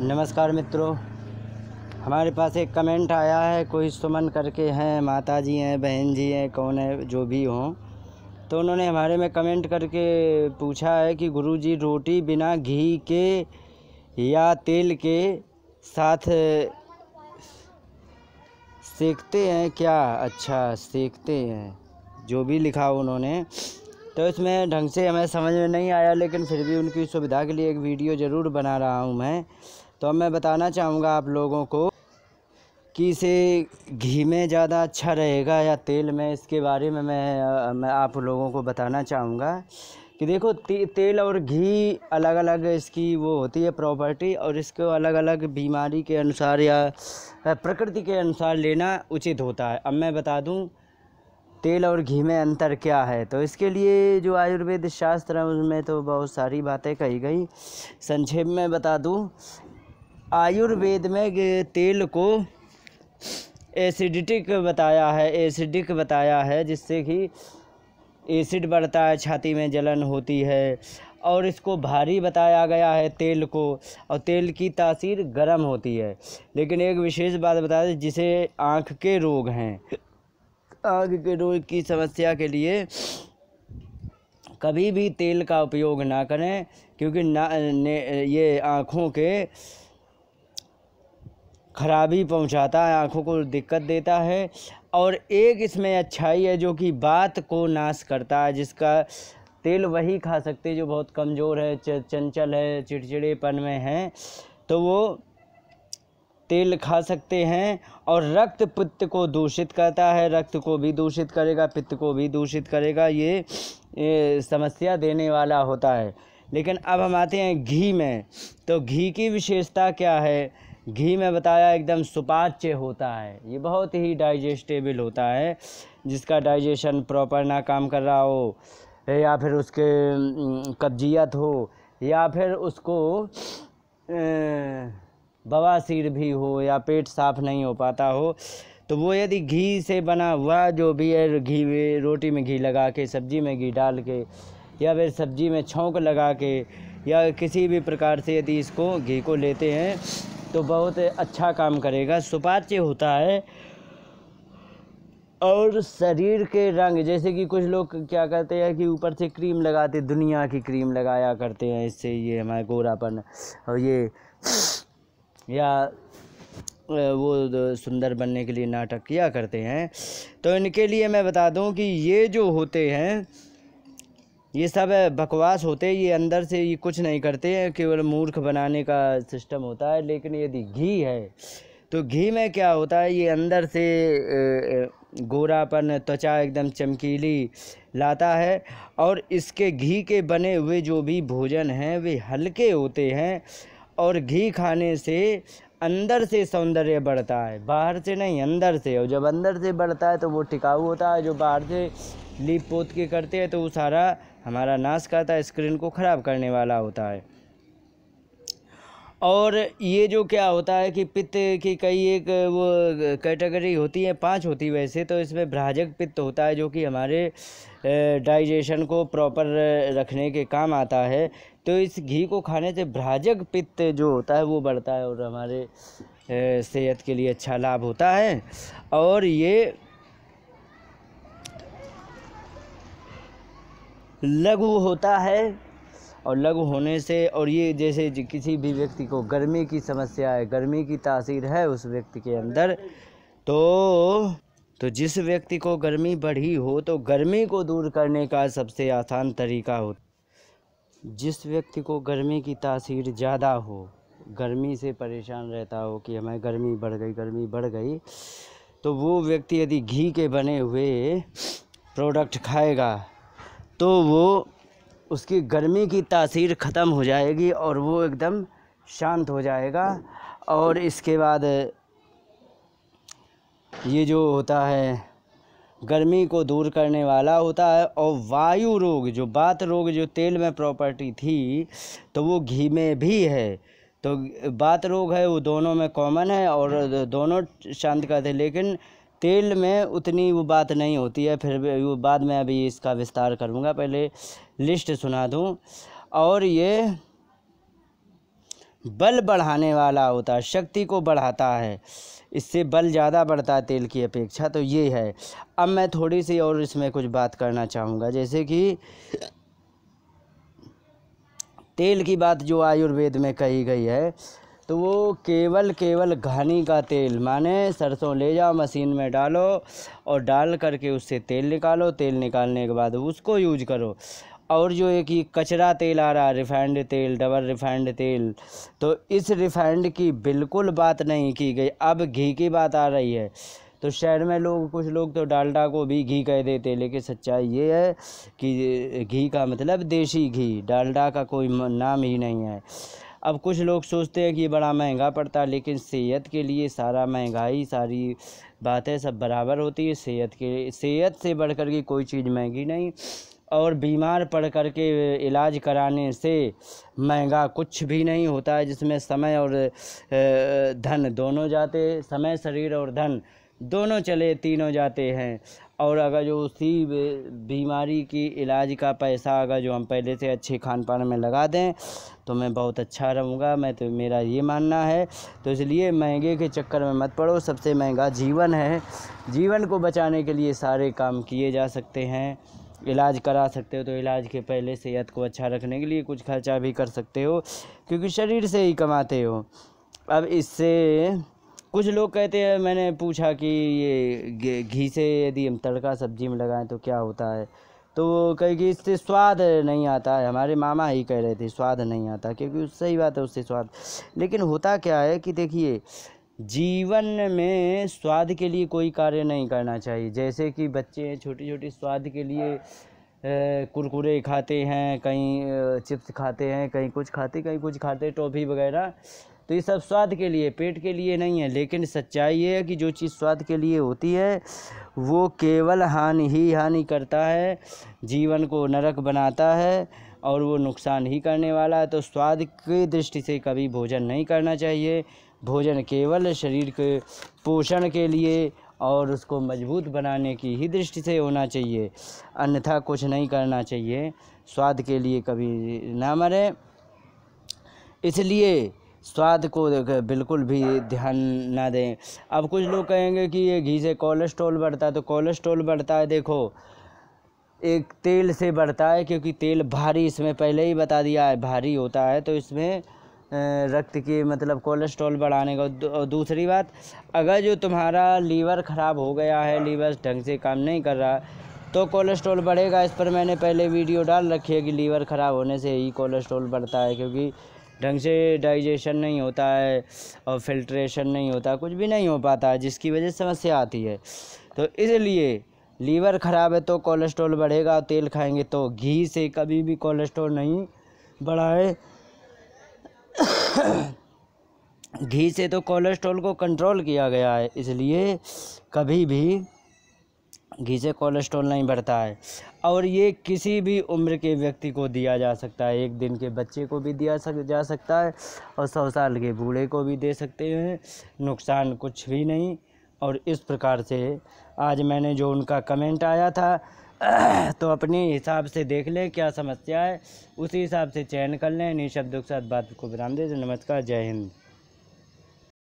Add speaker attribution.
Speaker 1: नमस्कार मित्रों हमारे पास एक कमेंट आया है कोई सुमन करके हैं माता जी हैं बहन जी हैं कौन है जो भी हों तो उन्होंने हमारे में कमेंट करके पूछा है कि गुरु जी रोटी बिना घी के या तेल के साथ सेकते हैं क्या अच्छा सेकते हैं जो भी लिखा उन्होंने तो इसमें ढंग से हमें समझ में नहीं आया लेकिन फिर भी उनकी सुविधा के लिए एक वीडियो ज़रूर बना रहा हूँ मैं तो अब मैं बताना चाहूँगा आप लोगों को कि इसे घी में ज़्यादा अच्छा रहेगा या तेल में इसके बारे में मैं मैं आप लोगों को बताना चाहूँगा कि देखो ते, तेल और घी अलग अलग इसकी वो होती है प्रॉपर्टी और इसको अलग अलग बीमारी के अनुसार या प्रकृति के अनुसार लेना उचित होता है अब मैं बता दूँ तेल और घी में अंतर क्या है तो इसके लिए जो आयुर्वेद शास्त्र है उसमें तो बहुत सारी बातें कही गई संक्षेप में बता दूं आयुर्वेद में तेल को एसिडिटिक बताया है एसिडिक बताया है जिससे कि एसिड बढ़ता है छाती में जलन होती है और इसको भारी बताया गया है तेल को और तेल की तासीर गर्म होती है लेकिन एक विशेष बात बता दें जिसे आँख के रोग हैं आँख के रोग की समस्या के लिए कभी भी तेल का उपयोग ना करें क्योंकि ना ये आँखों के खराबी पहुंचाता है आँखों को दिक्कत देता है और एक इसमें अच्छाई है जो कि बात को नाश करता है जिसका तेल वही खा सकते जो बहुत कमज़ोर है चंचल है चिड़चिड़ेपन में है तो वो तेल खा सकते हैं और रक्त पित्त को दूषित करता है रक्त को भी दूषित करेगा पित्त को भी दूषित करेगा ये, ये समस्या देने वाला होता है लेकिन अब हम आते हैं घी में तो घी की विशेषता क्या है घी में बताया एकदम सुपाच्य होता है ये बहुत ही डाइजेस्टेबल होता है जिसका डाइजेशन प्रॉपर ना काम कर रहा हो या फिर उसके कब्जियत हो या फिर उसको बवासीर भी हो या पेट साफ़ नहीं हो पाता हो तो वो यदि घी से बना हुआ जो भी है घी में रोटी में घी लगा के सब्ज़ी में घी डाल के या फिर सब्ज़ी में छौंक लगा के या किसी भी प्रकार से यदि इसको घी को लेते हैं तो बहुत अच्छा काम करेगा सुपाच्य होता है और शरीर के रंग जैसे कि कुछ लोग क्या करते हैं कि ऊपर से क्रीम लगाते दुनिया की क्रीम लगाया करते हैं इससे ये हमारे गोरापन और ये या वो सुंदर बनने के लिए नाटक किया करते हैं तो इनके लिए मैं बता दूं कि ये जो होते हैं ये सब बकवास होते हैं ये अंदर से ये कुछ नहीं करते हैं केवल मूर्ख बनाने का सिस्टम होता है लेकिन यदि घी है तो घी में क्या होता है ये अंदर से गोरापन त्वचा एकदम चमकीली लाता है और इसके घी के बने हुए जो भी भोजन हैं वे हल्के होते हैं और घी खाने से अंदर से सौंदर्य बढ़ता है बाहर से नहीं अंदर से और जब अंदर से बढ़ता है तो वो टिकाऊ होता है जो बाहर से लीप पोत के करते हैं तो वो सारा हमारा नाश करता है स्क्रीन को ख़राब करने वाला होता है और ये जो क्या होता है कि पित्त की कई एक वो कैटेगरी होती है पांच होती है वैसे तो इसमें भ्राजक पित्त होता है जो कि हमारे डाइजेशन को प्रॉपर रखने के काम आता है तो इस घी को खाने से भ्राजक पित्त जो होता है वो बढ़ता है और हमारे सेहत के लिए अच्छा लाभ होता है और ये लघु होता है और लघु होने से और ये जैसे किसी भी व्यक्ति को गर्मी की समस्या है गर्मी की तासीर है उस व्यक्ति के अंदर तो तो जिस व्यक्ति को गर्मी बढ़ी हो तो गर्मी को दूर करने का सबसे आसान तरीका होता जिस व्यक्ति को गर्मी की तासीर ज़्यादा हो गर्मी से परेशान रहता हो कि हमें गर्मी बढ़ गई गर्मी बढ़ गई तो वो व्यक्ति यदि घी के बने हुए प्रोडक्ट खाएगा तो वो उसकी गर्मी की तासीर ख़त्म हो जाएगी और वो एकदम शांत हो जाएगा और इसके बाद ये जो होता है गर्मी को दूर करने वाला होता है और वायु रोग जो बात रोग जो तेल में प्रॉपर्टी थी तो वो घी में भी है तो बात रोग है वो दोनों में कॉमन है और दोनों शांत करते लेकिन तेल में उतनी वो बात नहीं होती है फिर वो बाद में अभी इसका विस्तार करूँगा पहले लिस्ट सुना दूँ और ये बल बढ़ाने वाला होता है शक्ति को बढ़ाता है इससे बल ज़्यादा बढ़ता है तेल की अपेक्षा तो ये है अब मैं थोड़ी सी और इसमें कुछ बात करना चाहूँगा जैसे कि तेल की बात जो आयुर्वेद में कही गई है तो वो केवल केवल घानी का तेल माने सरसों ले जाओ मशीन में डालो और डाल करके उससे तेल निकालो तेल निकालने के बाद उसको यूज करो और जो एक ये कचरा तेल आ रहा है रिफाइंड तेल डबल रिफाइंड तेल तो इस रिफाइंड की बिल्कुल बात नहीं की गई अब घी की बात आ रही है तो शहर में लोग कुछ लोग तो डालडा को भी घी कह देते लेकिन सच्चाई ये है कि घी का मतलब देसी घी डालडा का कोई नाम ही नहीं है अब कुछ लोग सोचते हैं कि ये बड़ा महंगा पड़ता है लेकिन सेहत के लिए सारा महंगाई सारी बातें सब बराबर होती है सेहत के सेहत से बढ़कर की कोई चीज़ महंगी नहीं और बीमार पड़ कर के इलाज कराने से महंगा कुछ भी नहीं होता है जिसमें समय और धन दोनों जाते समय शरीर और धन दोनों चले तीनों जाते हैं और अगर जो उसी बीमारी की इलाज का पैसा अगर जो हम पहले से अच्छे खान पान में लगा दें तो मैं बहुत अच्छा रहूँगा मैं तो मेरा ये मानना है तो इसलिए महंगे के चक्कर में मत पड़ो सबसे महंगा जीवन है जीवन को बचाने के लिए सारे काम किए जा सकते हैं इलाज करा सकते हो तो इलाज के पहले सेहत को अच्छा रखने के लिए कुछ खर्चा भी कर सकते हो क्योंकि शरीर से ही कमाते हो अब इससे कुछ लोग कहते हैं मैंने पूछा कि ये घी से यदि हम तड़का सब्जी में लगाएं तो क्या होता है तो वो कहे कि इससे स्वाद नहीं आता है हमारे मामा ही कह रहे थे स्वाद नहीं आता क्योंकि सही बात है उससे स्वाद लेकिन होता क्या है कि देखिए जीवन में स्वाद के लिए कोई कार्य नहीं करना चाहिए जैसे कि बच्चे हैं छोटी छोटी स्वाद के लिए कुरकुरे खाते हैं कहीं चिप्स खाते हैं कहीं कुछ खाते कहीं कुछ खाते टॉफ़ी वगैरह तो ये सब स्वाद के लिए पेट के लिए नहीं है लेकिन सच्चाई ये है कि जो चीज़ स्वाद के लिए होती है वो केवल हानि ही हानि करता है जीवन को नरक बनाता है और वो नुकसान ही करने वाला है तो स्वाद की दृष्टि से कभी भोजन नहीं करना चाहिए भोजन केवल शरीर के पोषण के लिए और उसको मजबूत बनाने की ही दृष्टि से होना चाहिए अन्यथा कुछ नहीं करना चाहिए स्वाद के लिए कभी ना मरे इसलिए स्वाद को बिल्कुल भी ध्यान ना दें अब कुछ लोग कहेंगे कि ये घी से कोलेस्ट्रॉल बढ़ता है तो कोलेस्ट्रॉल बढ़ता है देखो एक तेल से बढ़ता है क्योंकि तेल भारी इसमें पहले ही बता दिया है भारी होता है तो इसमें रक्त की मतलब कोलेस्ट्रॉल बढ़ाने का दूसरी बात अगर जो तुम्हारा लीवर ख़राब हो गया है लीवर ढंग से काम नहीं कर रहा तो कोलेस्ट्रॉल बढ़ेगा इस पर मैंने पहले वीडियो डाल रखी है कि लीवर ख़राब होने से ही कोलेस्ट्रॉल बढ़ता है क्योंकि ढंग से डाइजेशन नहीं होता है और फिल्ट्रेशन नहीं होता कुछ भी नहीं हो पाता है जिसकी वजह से समस्या आती है तो इसलिए लीवर ख़राब है तो कोलेस्ट्रॉल बढ़ेगा तेल खाएंगे तो घी से कभी भी कोलेस्ट्रॉल नहीं बढ़ाए घी से तो कोलेस्ट्रॉल को कंट्रोल किया गया है इसलिए कभी भी घी से कोलेस्ट्रॉल नहीं बढ़ता है और ये किसी भी उम्र के व्यक्ति को दिया जा सकता है एक दिन के बच्चे को भी दिया सक जा सकता है और सौ साल के बूढ़े को भी दे सकते हैं नुकसान कुछ भी नहीं और इस प्रकार से आज मैंने जो उनका कमेंट आया था तो अपने हिसाब से देख लें क्या समस्या है उसी हिसाब से चयन कर लें इन्हीं शब्दों के साथ बात को विराम दे नमस्कार जय हिंद